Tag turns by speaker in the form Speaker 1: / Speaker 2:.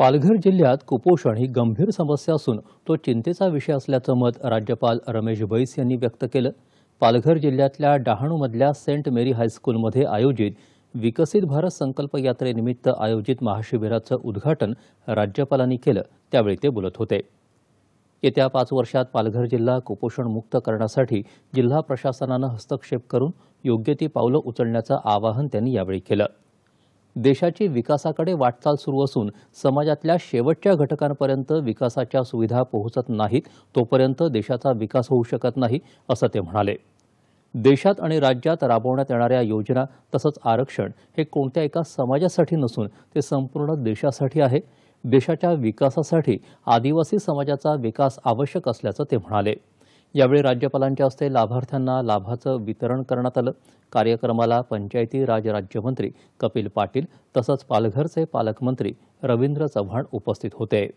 Speaker 1: पालघर जिल्ह्यात कुपोषण ही गंभीर समस्या असून तो चिंतेचा विषय असल्याचं मत राज्यपाल रमेश बैस यांनी व्यक्त केलं पालघर जिल्ह्यातल्या डहाणूमधल्या सेंट मेरी हायस्कूलमध्ये आयोजित विकसित भारत संकल्प यात्रेनिमित्त आयोजित महाशिबिराचं उद्घाटन राज्यपालांनी केलं त्यावेळी ते बोलत होते येत्या पाच वर्षात पालघर जिल्हा कुपोषणमुक्त करण्यासाठी जिल्हा प्रशासनानं हस्तक्षेप करून योग्य ती पावलं उचलण्याचं आवाहन त्यांनी यावेळी केलं देशाची विकासाकडे वाटचाल सुरू असून समाजातल्या शेवटच्या घटकांपर्यंत विकासाच्या सुविधा पोहोचत नाहीत तोपर्यंत देशाचा विकास होऊ शकत नाही असं ते म्हणाले देशात आणि राज्यात राबवण्यात येणाऱ्या योजना तसंच आरक्षण हे कोणत्या एका समाजासाठी नसून ते संपूर्ण देशासाठी आहे देशाच्या विकासासाठी आदिवासी समाजाचा विकास आवश्यक असल्याचं ते म्हणाले यावेळी राज्यपालांच्या हस्ते लाभार्थ्यांना लाभाचं वितरण करण्यात आलं कार्यक्रमाला पंचायती राज राज्यमंत्री कपिल पाटील तसंच पालघरचे पालकमंत्री रवींद्र चव्हाण उपस्थित होते